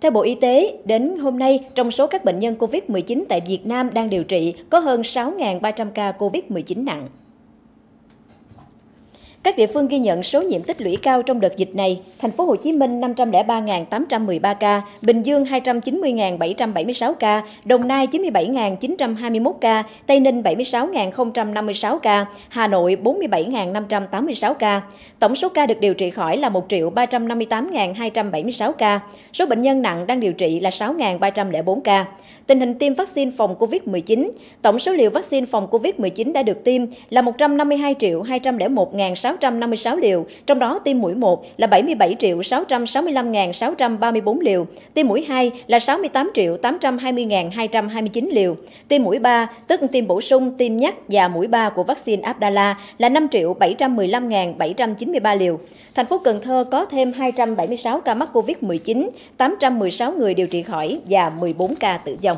Theo Bộ Y tế, đến hôm nay, trong số các bệnh nhân COVID-19 tại Việt Nam đang điều trị có hơn 6.300 ca COVID-19 nặng. Các địa phương ghi nhận số nhiễm tích lũy cao trong đợt dịch này, thành phố Hồ Chí Minh 503.813 ca, Bình Dương 290.776 ca, Đồng Nai 97.921 ca, Tây Ninh 76.056 ca, Hà Nội 47.586 ca. Tổng số ca được điều trị khỏi là 1.358.276 ca. Số bệnh nhân nặng đang điều trị là 6.304 ca. Tình hình tiêm vaccine phòng COVID-19, tổng số liều vaccine phòng COVID-19 đã được tiêm là 152.201.600 856 liều, trong đó tiêm mũi 1 là 77 665.634 liều, tiêm mũi 2 là 68 820.229 liều, tiêm mũi 3 tức tiêm bổ sung, tiêm nhắc và mũi 3 của vaccine Abdala là 5 715.793 liều. Thành phố Cần Thơ có thêm 276 ca mắc COVID-19, 816 người điều trị khỏi và 14 ca tử vong.